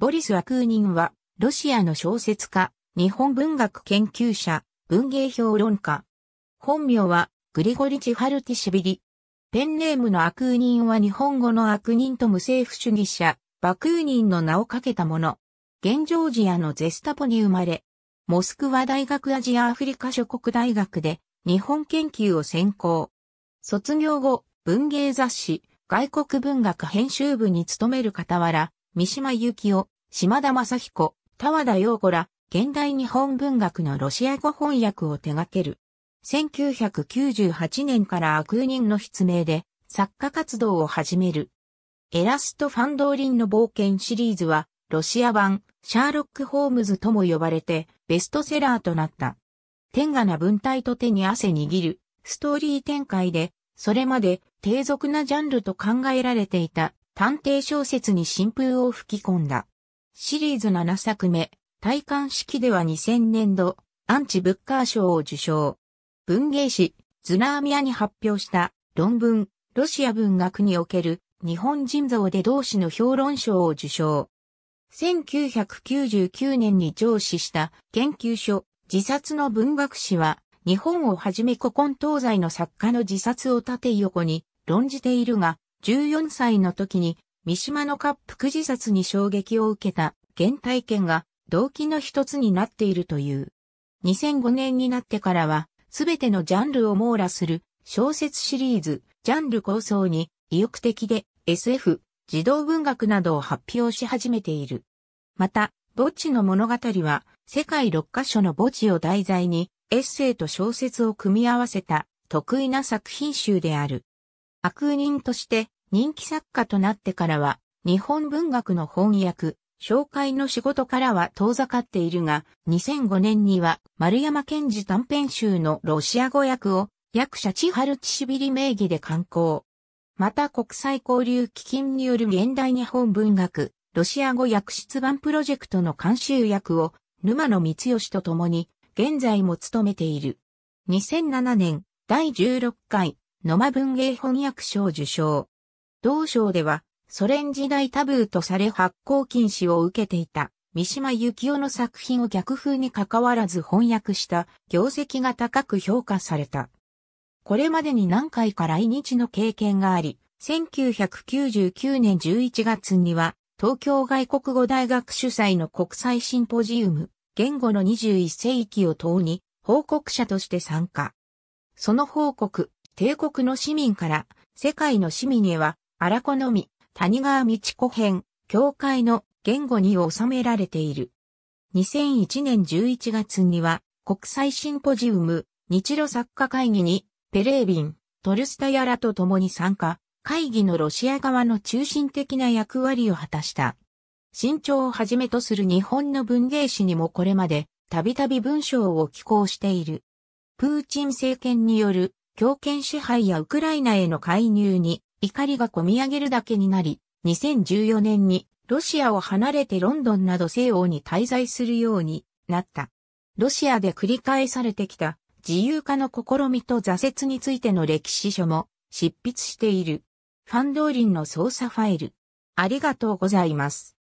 ボリス・アクーニンは、ロシアの小説家、日本文学研究者、文芸評論家。本名は、グリゴリ・チハルティシビリ。ペンネームのアクーニンは日本語の悪人と無政府主義者、バクーニンの名をかけたもの。現ジョージアのゼスタポに生まれ、モスクワ大学アジアアフリカ諸国大学で日本研究を専攻。卒業後、文芸雑誌、外国文学編集部に勤める傍ら、三島由紀夫、島田正彦、田和田陽子ら、現代日本文学のロシア語翻訳を手掛ける。1998年から悪人の筆名で、作家活動を始める。エラスト・ファンドーリンの冒険シリーズは、ロシア版、シャーロック・ホームズとも呼ばれて、ベストセラーとなった。天下な文体と手に汗握る、ストーリー展開で、それまで低俗なジャンルと考えられていた、探偵小説に新風を吹き込んだ。シリーズ7作目、体感式では2000年度、アンチ・ブッカー賞を受賞。文芸誌、ズナーミアに発表した論文、ロシア文学における日本人像で同志の評論賞を受賞。1999年に上司した研究所、自殺の文学史は、日本をはじめ古今東西の作家の自殺を縦横に論じているが、14歳の時に三島のカプク自殺に衝撃を受けた原体験が動機の一つになっているという。2005年になってからは、すべてのジャンルを網羅する小説シリーズ、ジャンル構想に意欲的で SF、児童文学などを発表し始めている。また、墓地の物語は世界6カ所の墓地を題材にエッセイと小説を組み合わせた得意な作品集である。悪人として人気作家となってからは、日本文学の翻訳、紹介の仕事からは遠ざかっているが、2005年には丸山健二短編集のロシア語訳を役者千春千しびり名義で刊行。また国際交流基金による現代日本文学、ロシア語訳出版プロジェクトの監修役を沼野光義と共に現在も務めている。2007年第16回野間文芸翻訳賞受賞。同賞では、ソ連時代タブーとされ発行禁止を受けていた、三島幸夫の作品を逆風に関わらず翻訳した業績が高く評価された。これまでに何回か来日の経験があり、1999年11月には東京外国語大学主催の国際シンポジウム言語の21世紀を等に報告者として参加。その報告、帝国の市民から世界の市民へは、荒子のみ、谷川道子編、教会の言語に収められている。2001年11月には、国際シンポジウム、日露作家会議に、ペレービン、トルスタヤラと共に参加、会議のロシア側の中心的な役割を果たした。新潮をはじめとする日本の文芸誌にもこれまで、たびたび文章を寄稿している。プーチン政権による強権支配やウクライナへの介入に怒りがこみ上げるだけになり、2014年にロシアを離れてロンドンなど西欧に滞在するようになった。ロシアで繰り返されてきた自由化の試みと挫折についての歴史書も執筆している。ファンドーリンの操作ファイル。ありがとうございます。